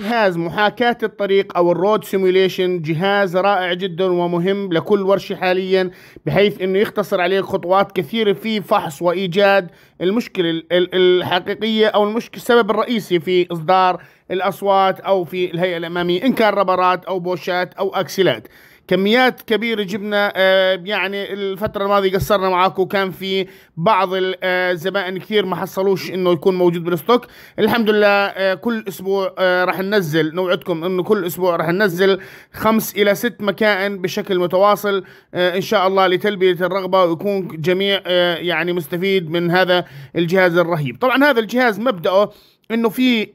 جهاز محاكاة الطريق أو الرود سيموليشن جهاز رائع جدا ومهم لكل ورشة حاليا بحيث أنه يختصر عليك خطوات كثيرة في فحص وإيجاد المشكلة الحقيقية أو المشكلة السبب الرئيسي في إصدار الأصوات أو في الهيئة الأمامية إن كان ربرات أو بوشات أو أكسلات كميات كبيره جبنا آه، يعني الفتره الماضيه قصرنا معاكم وكان في بعض الزبائن آه، كثير ما حصلوش انه يكون موجود بالستوك الحمد لله آه، كل اسبوع راح ننزل نوعدكم انه كل اسبوع راح ننزل خمس الى ست مكائن بشكل متواصل ان شاء الله لتلبيه الرغبه ويكون جميع يعني مستفيد من هذا الجهاز الرهيب طبعا هذا الجهاز مبداه انه في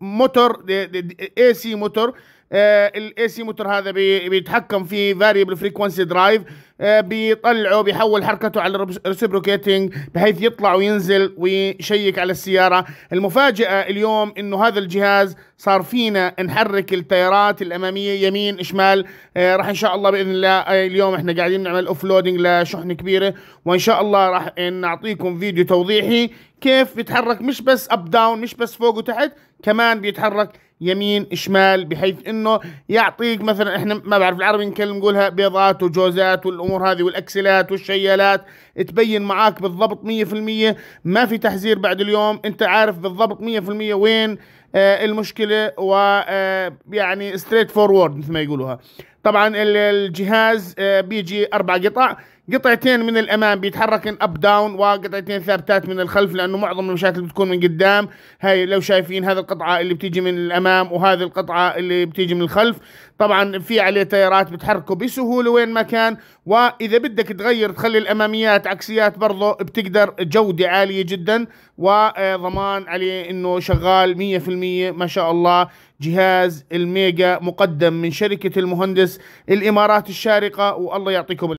موتور اي سي موتور الاي سي موتور هذا بيتحكم في فاريبل فريكونسي درايف آه، بيطلعه بيحول حركته على الريسبروكيتنج بحيث يطلع وينزل ويشيك على السيارة المفاجأة اليوم انه هذا الجهاز صار فينا نحرك التيارات الامامية يمين شمال آه، راح ان شاء الله باذن الله آه، اليوم احنا قاعدين نعمل اوفلودنج لشحنة كبيرة وان شاء الله راح نعطيكم فيديو توضيحي كيف بيتحرك مش بس اب داون مش بس فوق وتحت كمان بيتحرك يمين شمال بحيث انه يعطيك مثلا احنا ما بعرف العربي نكلم نقولها بيضات وجوزات والامور الامور هذه والاكسلات والشيالات تبين معاك بالضبط 100% ما في تحذير بعد اليوم انت عارف بالضبط 100% وين آه المشكله ويعني ستريت فورورد مثل ما يقولوها طبعا الجهاز آه بيجي اربع قطع قطعتين من الامام بيتحركن اب داون وقطعتين ثابتات من الخلف لانه معظم المشاكل بتكون من قدام هاي لو شايفين هذه القطعه اللي بتيجي من الامام وهذه القطعه اللي بتيجي من الخلف طبعا في عليه تيارات بتحركه بسهوله وين ما كان واذا بدك تغير تخلي الاماميات عكسيات برضه بتقدر جوده عاليه جدا وضمان عليه انه شغال 100% ما شاء الله جهاز الميجا مقدم من شركه المهندس الامارات الشارقه والله يعطيكم